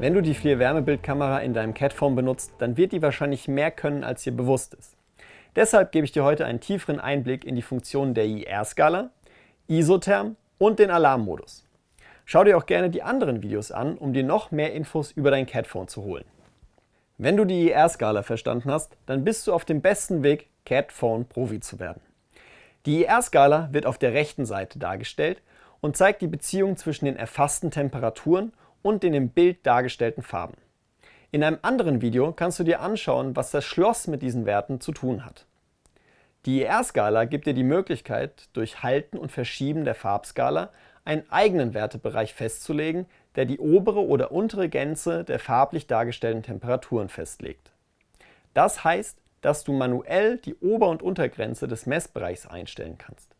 Wenn du die 4 Wärmebildkamera in deinem CAD-Form benutzt, dann wird die wahrscheinlich mehr können, als dir bewusst ist. Deshalb gebe ich dir heute einen tieferen Einblick in die Funktionen der IR-Skala, Isotherm und den Alarmmodus. Schau dir auch gerne die anderen Videos an, um dir noch mehr Infos über dein CAD-Phone zu holen. Wenn du die IR-Skala verstanden hast, dann bist du auf dem besten Weg, CAD-Phone-Profi zu werden. Die IR-Skala wird auf der rechten Seite dargestellt und zeigt die Beziehung zwischen den erfassten Temperaturen und den im Bild dargestellten Farben. In einem anderen Video kannst du dir anschauen, was das Schloss mit diesen Werten zu tun hat. Die ER-Skala gibt dir die Möglichkeit, durch Halten und Verschieben der Farbskala einen eigenen Wertebereich festzulegen, der die obere oder untere Gänze der farblich dargestellten Temperaturen festlegt. Das heißt, dass du manuell die Ober- und Untergrenze des Messbereichs einstellen kannst.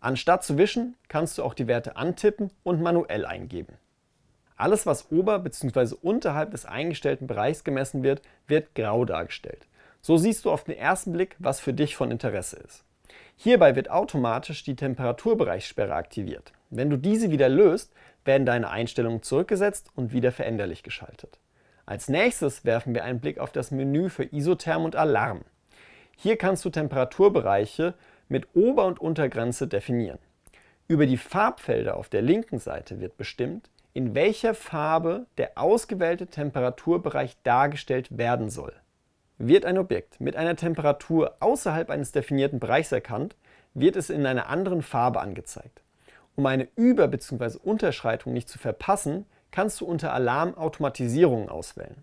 Anstatt zu wischen, kannst du auch die Werte antippen und manuell eingeben. Alles, was ober- bzw. unterhalb des eingestellten Bereichs gemessen wird, wird grau dargestellt. So siehst du auf den ersten Blick, was für dich von Interesse ist. Hierbei wird automatisch die Temperaturbereichssperre aktiviert. Wenn du diese wieder löst, werden deine Einstellungen zurückgesetzt und wieder veränderlich geschaltet. Als nächstes werfen wir einen Blick auf das Menü für Isotherm und Alarm. Hier kannst du Temperaturbereiche mit Ober- und Untergrenze definieren. Über die Farbfelder auf der linken Seite wird bestimmt, in welcher Farbe der ausgewählte Temperaturbereich dargestellt werden soll. Wird ein Objekt mit einer Temperatur außerhalb eines definierten Bereichs erkannt, wird es in einer anderen Farbe angezeigt. Um eine Über- bzw. Unterschreitung nicht zu verpassen, kannst du unter Alarm Automatisierungen auswählen.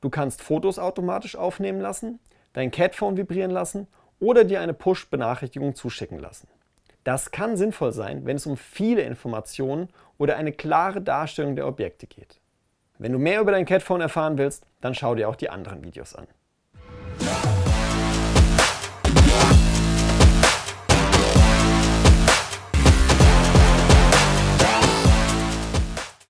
Du kannst Fotos automatisch aufnehmen lassen, dein Catphone vibrieren lassen oder dir eine Push-Benachrichtigung zuschicken lassen. Das kann sinnvoll sein, wenn es um viele Informationen oder eine klare Darstellung der Objekte geht. Wenn du mehr über dein Catphone erfahren willst, dann schau dir auch die anderen Videos an.